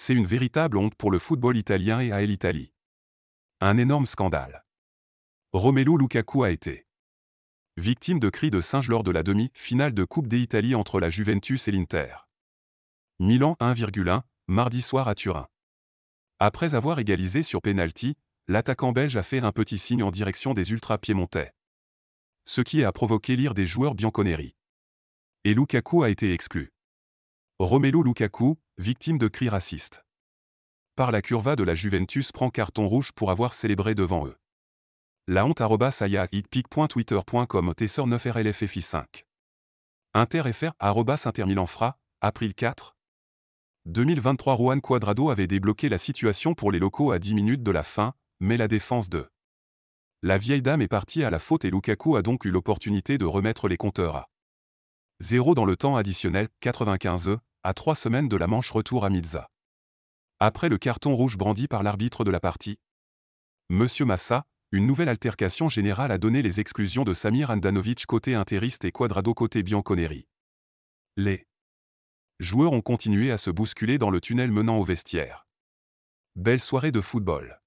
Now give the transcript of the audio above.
C'est une véritable honte pour le football italien et à l'Italie. Un énorme scandale. Romelu Lukaku a été victime de cris de singe lors de la demi-finale de Coupe d'Italie entre la Juventus et l'Inter. Milan 1,1, mardi soir à Turin. Après avoir égalisé sur pénalty, l'attaquant belge a fait un petit signe en direction des ultra-piémontais. Ce qui a provoqué l'ire des joueurs bianconeri. Et Lukaku a été exclu. Romelu Lukaku, victime de cris racistes. Par la curva de la Juventus prend carton rouge pour avoir célébré devant eux. La honte hitpick.twitter.com tessor 9 rlffi 5 Interfr Inter Milan-Fra, april 4. 2023 Juan Quadrado avait débloqué la situation pour les locaux à 10 minutes de la fin, mais la défense de la vieille dame est partie à la faute et Lukaku a donc eu l'opportunité de remettre les compteurs à 0 dans le temps additionnel, 95 e à trois semaines de la manche retour à Mitza. Après le carton rouge brandi par l'arbitre de la partie, M. Massa, une nouvelle altercation générale a donné les exclusions de Samir Andanovic côté interiste et Quadrado côté Bianconeri. Les joueurs ont continué à se bousculer dans le tunnel menant au vestiaire. Belle soirée de football.